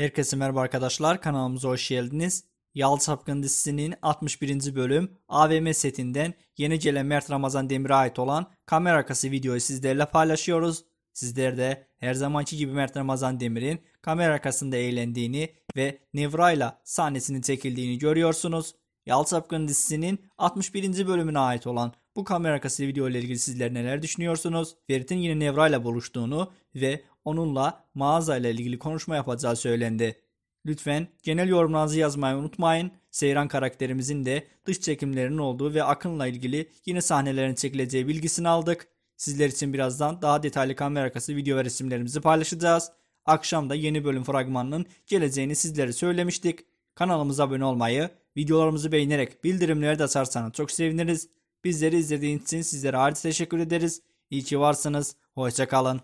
Herkese merhaba arkadaşlar kanalımıza hoş geldiniz. Yal Sapkın dizisinin 61. bölüm AVM setinden yeni gelen Mert Ramazan Demir'e ait olan kamera arkası videoyu sizlerle paylaşıyoruz. Sizler de her zamanki gibi Mert Ramazan Demir'in kamera arkasında eğlendiğini ve Nevra'yla sahnesinin çekildiğini görüyorsunuz. Yal Sapkın dizisinin 61. bölümüne ait olan bu kamera arkası video ile ilgili sizler neler düşünüyorsunuz? Ferit'in yine Nevra ile buluştuğunu ve onunla mağaza ile ilgili konuşma yapacağı söylendi. Lütfen genel yorumlarınızı yazmayı unutmayın. Seyran karakterimizin de dış çekimlerinin olduğu ve Akın'la ilgili yine sahnelerin çekileceği bilgisini aldık. Sizler için birazdan daha detaylı kamera arkası video ve resimlerimizi paylaşacağız. Akşam da yeni bölüm fragmanının geleceğini sizlere söylemiştik. Kanalımıza abone olmayı, videolarımızı beğenerek bildirimleri de açarsanız çok seviniriz. Bizleri izlediğiniz için sizlere ayrıca teşekkür ederiz. İyi ki varsınız. Hoşçakalın.